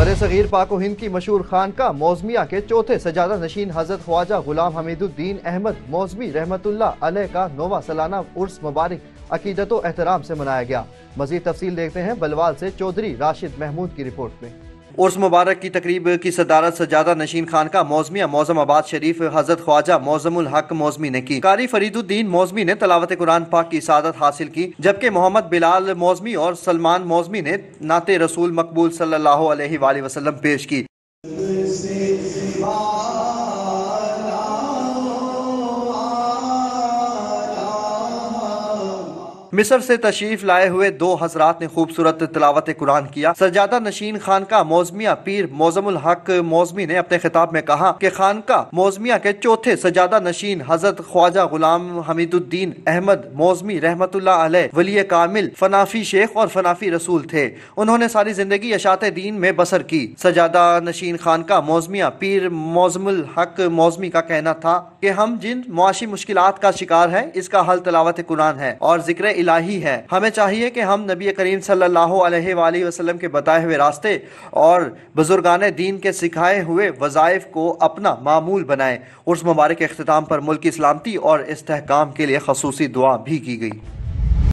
बरे सग़ीर पाको हिंद की मशहूर खान का मौजमिया के चौथे सजादा नशीन हजरत ख्वाजा गुलाम हमीदुद्दीन अहमद मौजमी रहमतुल्ला अलह का नोवा सालाना उर्स मुबारक अकीदत एहतराम से मनाया गया मजीद तफसील देखते हैं बलवाल से चौधरी राशिद महमूद की रिपोर्ट में उर्स मुबारक की तकरीब की सदारत सजादा नशीन खान का मौजमी आबाद शरीफ हजरत ख्वाजा मौजमुल हक मौजमी ने की कारी फरीदुद्दीन मौजमी ने तलावत कुरान पाक की इसादत हासिल की जबकि मोहम्मद बिलाल मौजमी और सलमान मौजमी ने नाते रसूल मकबूल सल्लल्लाहु अलैहि वसल्लम पेश की मिस्र से तशरीफ लाए हुए दो हजरात ने खूबसूरत तलावत कुरान किया सरजादा नशीन खान का मौजमिया पीर मौजमुल हक मौजमी ने अपने खिताब में कहा की खान का मौजमिया के चौथे सजादा नशीन हजरत ख्वाजा गुलाम हमीदुद्दीन अहमद मौजमी रहमत वली कामिल फनाफी शेख और फनाफी रसूल थे उन्होंने सारी जिंदगी अशात दीन में बसर की सजादा नशीन खान का मौजमिया पीर मौजमुल हक मौजमी का कहना था की हम जिन मुआशी मुश्किल का शिकार है इसका हल तलावत कुरान है और जिक्र इलाही है हमें चाहिए कि हम नबी करीम सल्लल्लाहु अलैहि वसल्लम के बताए हुए रास्ते और बुजुर्गान दीन के सिखाए हुए वज़ाइफ को अपना मामूल बनाएं उस मुबारक अख्ताम पर मुल्क की सलामती और इसकाम के लिए खसूसी दुआ भी की गई